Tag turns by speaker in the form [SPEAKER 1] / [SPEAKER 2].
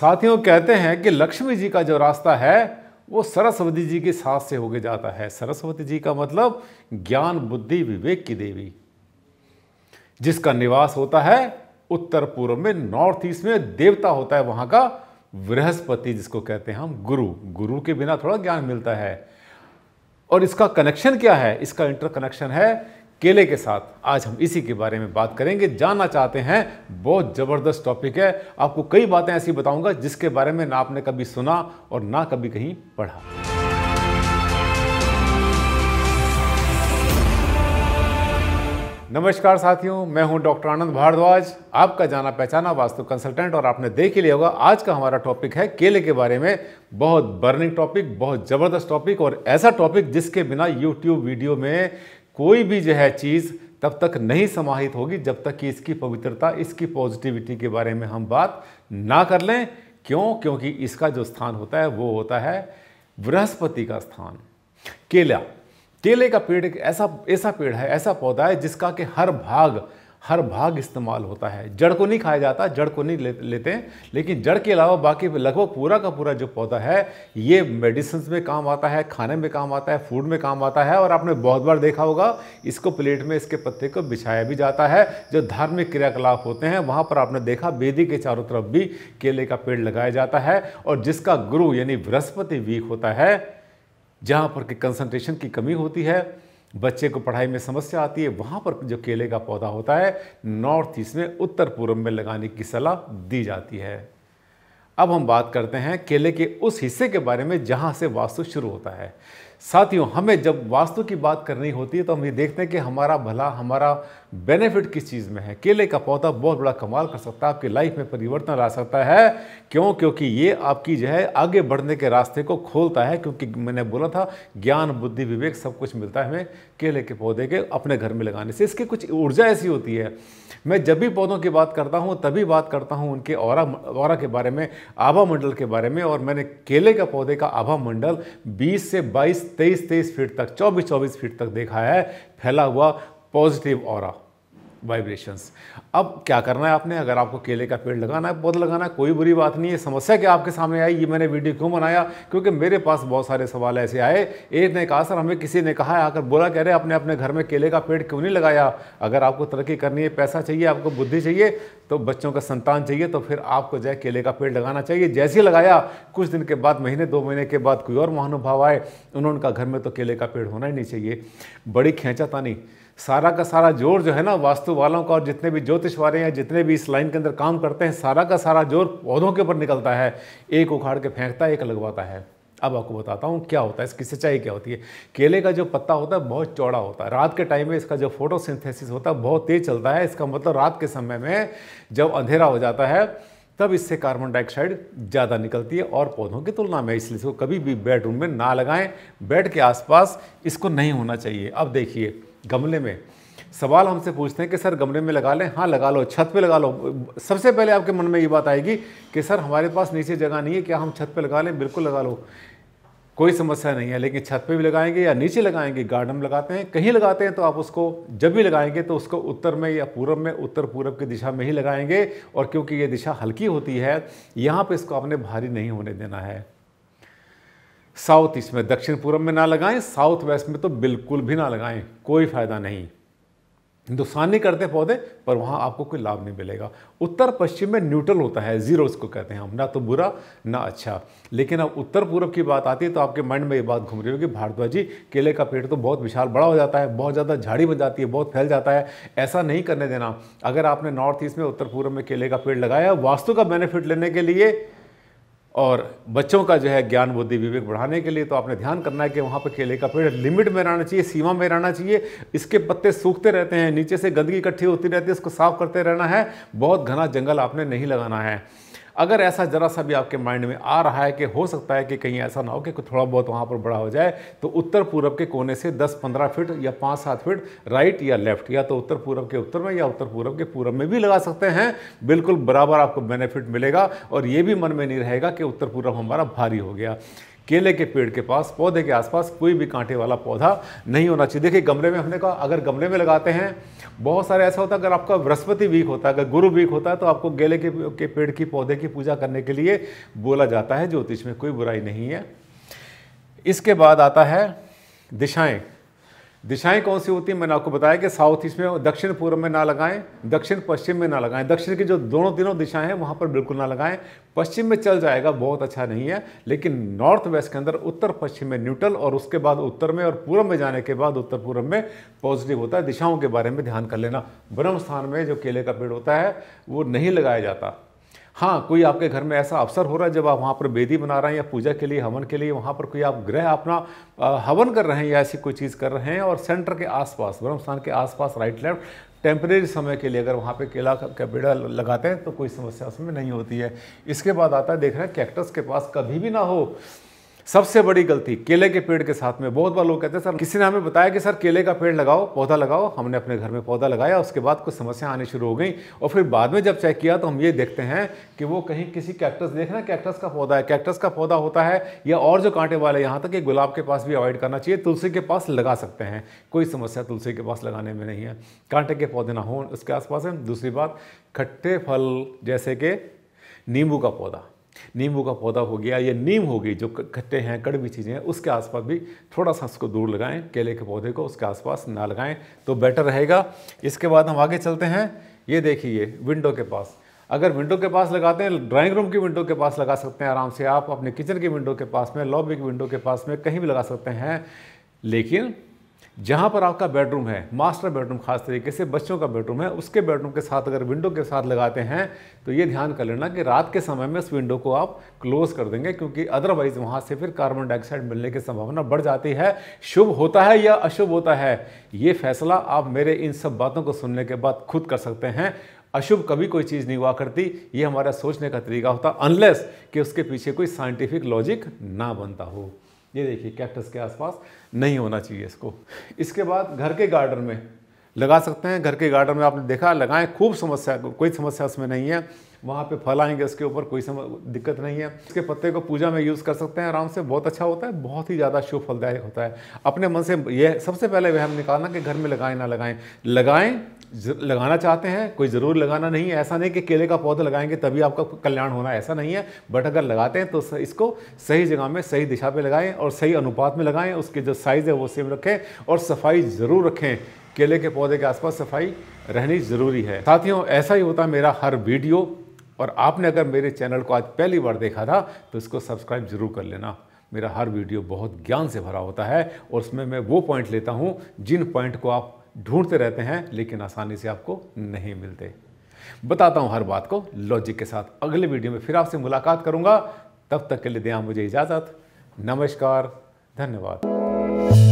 [SPEAKER 1] साथियों कहते हैं कि लक्ष्मी जी का जो रास्ता है वो सरस्वती जी के साथ से होके जाता है सरस्वती जी का मतलब ज्ञान बुद्धि विवेक की देवी जिसका निवास होता है उत्तर पूर्व में नॉर्थ ईस्ट में देवता होता है वहां का बृहस्पति जिसको कहते हैं हम गुरु गुरु के बिना थोड़ा ज्ञान मिलता है और इसका कनेक्शन क्या है इसका इंटर कनेक्शन है केले के साथ आज हम इसी के बारे में बात करेंगे जानना चाहते हैं बहुत ज़बरदस्त टॉपिक है आपको कई बातें ऐसी बताऊंगा जिसके बारे में ना आपने कभी सुना और ना कभी कहीं पढ़ा नमस्कार साथियों मैं हूं डॉक्टर आनंद भारद्वाज आपका जाना पहचाना वास्तु कंसल्टेंट और आपने देख ही लिया होगा आज का हमारा टॉपिक है केले के बारे में बहुत बर्निंग टॉपिक बहुत ज़बरदस्त टॉपिक और ऐसा टॉपिक जिसके बिना यूट्यूब वीडियो में कोई भी जो है चीज़ तब तक नहीं समाहित होगी जब तक कि इसकी पवित्रता इसकी पॉजिटिविटी के बारे में हम बात ना कर लें क्यों क्योंकि इसका जो स्थान होता है वो होता है बृहस्पति का स्थान केला केले का पेड़ एक ऐसा ऐसा पेड़ है ऐसा पौधा है जिसका कि हर भाग हर भाग इस्तेमाल होता है जड़ को नहीं खाया जाता जड़ को नहीं ले, लेते लेकिन जड़ के अलावा बाकी लगभग पूरा का पूरा जो पौधा है ये मेडिसिन में काम आता है खाने में काम आता है फूड में काम आता है और आपने बहुत बार देखा होगा इसको प्लेट में इसके पत्ते को बिछाया भी जाता है जो धार्मिक क्रियाकलाप होते हैं वहाँ पर आपने देखा बेदी के चारों तरफ भी केले का पेड़ लगाया जाता है और जिसका गुरु यानी बृहस्पति वीक होता है जहाँ पर कि कंसंट्रेशन की कमी होती है बच्चे को पढ़ाई में समस्या आती है वहाँ पर जो केले का पौधा होता है नॉर्थ ईस्ट में उत्तर पूर्व में लगाने की सलाह दी जाती है अब हम बात करते हैं केले के उस हिस्से के बारे में जहाँ से वास्तु शुरू होता है साथियों हमें जब वास्तु की बात करनी होती है तो हम ये देखते हैं कि हमारा भला हमारा बेनिफिट किस चीज़ में है केले का पौधा बहुत बड़ा कमाल कर सकता है आपकी लाइफ में परिवर्तन ला सकता है क्यों क्योंकि ये आपकी जो है आगे बढ़ने के रास्ते को खोलता है क्योंकि मैंने बोला था ज्ञान बुद्धि विवेक सब कुछ मिलता है हमें केले के पौधे के अपने घर में लगाने से इसकी कुछ ऊर्जा ऐसी होती है मैं जब भी पौधों की बात करता हूँ तभी बात करता हूँ उनके और के बारे में आभा मंडल के बारे में और मैंने केले का पौधे का आभा मंडल 20 से 22, 23, 23 फीट तक 24, 24 फीट तक देखा है फैला हुआ पॉजिटिव और वाइब्रेशंस अब क्या करना है आपने अगर आपको केले का पेड़ लगाना है पौधा लगाना है कोई बुरी बात नहीं है समस्या क्या आपके सामने आई ये मैंने वीडियो क्यों बनाया क्योंकि मेरे पास बहुत सारे सवाल ऐसे आए एक ने कहा सर हमें किसी ने कहा आकर बोला कह रहे आपने अपने घर में केले का पेड़ क्यों नहीं लगाया अगर आपको तरक्की करनी है पैसा चाहिए आपको बुद्धि चाहिए तो बच्चों का संतान चाहिए तो फिर आपको जो केले का पेड़ लगाना चाहिए जैसे ही लगाया कुछ दिन के बाद महीने दो महीने के बाद कोई और महानुभाव आए उन्होंने कहा घर में तो केले का पेड़ होना ही नहीं चाहिए बड़ी नहीं सारा का सारा जोर जो है ना वास्तु वालों का और जितने भी ज्योतिष वाले हैं जितने भी इस लाइन के अंदर काम करते हैं सारा का सारा जोर पौधों के ऊपर निकलता है एक उखाड़ के फेंकता है एक लगवाता है अब आपको बताता हूँ क्या होता है इसकी सिंचाई क्या होती है केले का जो पत्ता होता है बहुत चौड़ा होता है रात के टाइम में इसका जो फोटोसिंथेसिस होता है बहुत तेज चलता है इसका मतलब रात के समय में जब अंधेरा हो जाता है तब इससे कार्बन डाइऑक्साइड ज़्यादा निकलती है और पौधों की तुलना में इसलिए इसको कभी भी बेडरूम में ना लगाएं बेड के आसपास इसको नहीं होना चाहिए अब देखिए गमले में सवाल हमसे पूछते हैं कि सर गमले में लगा लें हाँ लगा लो छत पे लगा लो सबसे पहले आपके मन में ये बात आएगी कि सर हमारे पास नीचे जगह नहीं है क्या हम छत पे लगा लें बिल्कुल लगा लो कोई समस्या नहीं है लेकिन छत पे भी लगाएंगे या नीचे लगाएंगे गार्डन में लगाते हैं कहीं लगाते हैं तो आप उसको जब भी लगाएंगे तो उसको उत्तर में या पूर्व में उत्तर पूर्व की दिशा में ही लगाएंगे और क्योंकि ये दिशा हल्की होती है यहाँ पर इसको आपने भारी नहीं होने देना है साउथ ईस्ट में दक्षिण पूर्व में ना लगाएं साउथ वेस्ट में तो बिल्कुल भी ना लगाएं कोई फ़ायदा नहीं हिंदुस्तान नहीं करते पौधे पर वहाँ आपको कोई लाभ नहीं मिलेगा उत्तर पश्चिम में न्यूट्रल होता है जीरो इसको कहते हैं हम ना तो बुरा ना अच्छा लेकिन अब उत्तर पूर्व की बात आती है तो आपके माइंड में ये बात घूम रही होगी भारद्वाज जी केले का पेड़ तो बहुत विशाल बड़ा हो जाता है बहुत ज़्यादा झाड़ी बन जाती है बहुत फैल जाता है ऐसा नहीं करने देना अगर आपने नॉर्थ ईस्ट में उत्तर पूर्व में केले का पेड़ लगाया वास्तु का बेनिफिट लेने के लिए और बच्चों का जो है ज्ञान बुद्धि विवेक बढ़ाने के लिए तो आपने ध्यान करना है कि वहाँ पर केले का पेड़ लिमिट में रहना चाहिए सीमा में रहना चाहिए इसके पत्ते सूखते रहते हैं नीचे से गंदगी इकट्ठी होती रहती है इसको साफ करते रहना है बहुत घना जंगल आपने नहीं लगाना है अगर ऐसा ज़रा सा भी आपके माइंड में आ रहा है कि हो सकता है कि कहीं ऐसा ना हो कि थोड़ा बहुत वहाँ पर बड़ा हो जाए तो उत्तर पूर्व के कोने से 10-15 फीट या पाँच सात फीट राइट या लेफ्ट या तो उत्तर पूर्व के उत्तर में या उत्तर पूर्व के पूर्व में भी लगा सकते हैं बिल्कुल बराबर आपको बेनिफिट मिलेगा और ये भी मन में नहीं रहेगा कि उत्तर पूर्व हमारा भारी हो गया केले के पेड़ के पास पौधे के आसपास कोई भी कांटे वाला पौधा नहीं होना चाहिए देखिए गमले में हमने कहा अगर गमले में लगाते हैं बहुत सारे ऐसा होता है अगर आपका बृहस्पति वीक होता है अगर गुरु वीक होता है तो आपको गेले के, के पेड़ की पौधे की पूजा करने के लिए बोला जाता है ज्योतिष में कोई बुराई नहीं है इसके बाद आता है दिशाएं दिशाएं कौन सी होती हैं मैंने आपको बताया कि साउथ ईस्ट में दक्षिण पूर्व में ना लगाएं दक्षिण पश्चिम में ना लगाएं दक्षिण की जो दोनों तीनों दिशाएं हैं वहाँ पर बिल्कुल ना लगाएं पश्चिम में चल जाएगा बहुत अच्छा नहीं है लेकिन नॉर्थ वेस्ट के अंदर उत्तर पश्चिम में न्यूट्रल और उसके बाद उत्तर में और पूर्व में जाने के बाद उत्तर पूर्व में पॉजिटिव होता है दिशाओं के बारे में ध्यान कर लेना ब्रह्म स्थान में जो केले का पेड़ होता है वो नहीं लगाया जाता हाँ कोई आपके घर में ऐसा अवसर हो रहा है जब आप वहाँ पर बेदी बना रहे हैं या पूजा के लिए हवन के लिए वहाँ पर कोई आप ग्रह अपना हवन कर रहे हैं या ऐसी कोई चीज़ कर रहे हैं और सेंटर के आसपास ब्रह्म स्थान के आसपास राइट लेफ्ट टेम्परेरी समय के लिए अगर वहाँ पे केला का बेड़ा लगाते हैं तो कोई समस्या उसमें नहीं होती है इसके बाद आता है देख रहे हैं कैक्टस के पास कभी भी ना हो सबसे बड़ी गलती केले के पेड़ के साथ में बहुत बार लोग कहते हैं सर किसी ने हमें बताया कि सर केले का पेड़ लगाओ पौधा लगाओ हमने अपने घर में पौधा लगाया उसके बाद कुछ समस्या आनी शुरू हो गई और फिर बाद में जब चेक किया तो हम ये देखते हैं कि वो कहीं किसी कैक्टस देखना कैक्टस का पौधा है कैक्टस का पौधा होता है या और जो कांटे वाले यहाँ तक ये गुलाब के पास भी अवॉइड करना चाहिए तुलसी के पास लगा सकते हैं कोई समस्या तुलसी के पास लगाने में नहीं है कांटे के पौधे ना हों उसके आसपास है दूसरी बात खट्टे फल जैसे कि नींबू का पौधा नींबू का पौधा हो गया या नीम हो गई जो खट्टे हैं कड़वी चीज़ें हैं उसके आसपास भी थोड़ा सा उसको दूर लगाएं केले के पौधे को उसके आसपास ना लगाएं तो बेटर रहेगा इसके बाद हम आगे चलते हैं ये देखिए विंडो के पास अगर विंडो के पास लगाते हैं ड्राइंग रूम की विंडो के पास लगा सकते हैं आराम से आप अपने किचन की विंडो के पास में लॉबी की विंडो के पास में कहीं भी लगा सकते हैं लेकिन जहाँ पर आपका बेडरूम है मास्टर बेडरूम खास तरीके से बच्चों का बेडरूम है उसके बेडरूम के साथ अगर विंडो के साथ लगाते हैं तो ये ध्यान कर लेना कि रात के समय में उस विंडो को आप क्लोज़ कर देंगे क्योंकि अदरवाइज़ वहाँ से फिर कार्बन डाइऑक्साइड मिलने की संभावना बढ़ जाती है शुभ होता है या अशुभ होता है ये फैसला आप मेरे इन सब बातों को सुनने के बाद खुद कर सकते हैं अशुभ कभी कोई चीज़ नहीं हुआ करती ये हमारा सोचने का तरीका होता अनलेस कि उसके पीछे कोई साइंटिफिक लॉजिक ना बनता हो ये देखिए कैक्टस के आसपास नहीं होना चाहिए इसको इसके बाद घर के गार्डन में लगा सकते हैं घर के गार्डन में आपने देखा लगाएं खूब समस्या कोई समस्या उसमें नहीं है वहाँ पे फल आएंगे उसके ऊपर कोई सम दिक्कत नहीं है इसके पत्ते को पूजा में यूज़ कर सकते हैं आराम से बहुत अच्छा होता है बहुत ही ज़्यादा शुभ फलदायक होता है अपने मन से यह सबसे पहले वह हम निकालना कि घर में लगाएं ना लगाएं लगाएं लगाना चाहते हैं कोई ज़रूर लगाना नहीं है ऐसा नहीं कि केले का पौधा लगाएंगे तभी आपका कल्याण होना ऐसा नहीं है बट अगर लगाते हैं तो इसको सही जगह में सही दिशा पे लगाएं और सही अनुपात में लगाएं उसके जो साइज़ है वो सेम रखें और सफाई ज़रूर रखें केले के पौधे के आसपास सफाई रहनी ज़रूरी है साथियों ऐसा ही होता मेरा हर वीडियो और आपने अगर मेरे चैनल को आज पहली बार देखा था तो इसको सब्सक्राइब ज़रूर कर लेना मेरा हर वीडियो बहुत ज्ञान से भरा होता है और उसमें मैं वो पॉइंट लेता हूँ जिन पॉइंट को आप ढूंढते रहते हैं लेकिन आसानी से आपको नहीं मिलते बताता हूँ हर बात को लॉजिक के साथ अगले वीडियो में फिर आपसे मुलाकात करूँगा तब तक के लिए दें मुझे इजाज़त नमस्कार धन्यवाद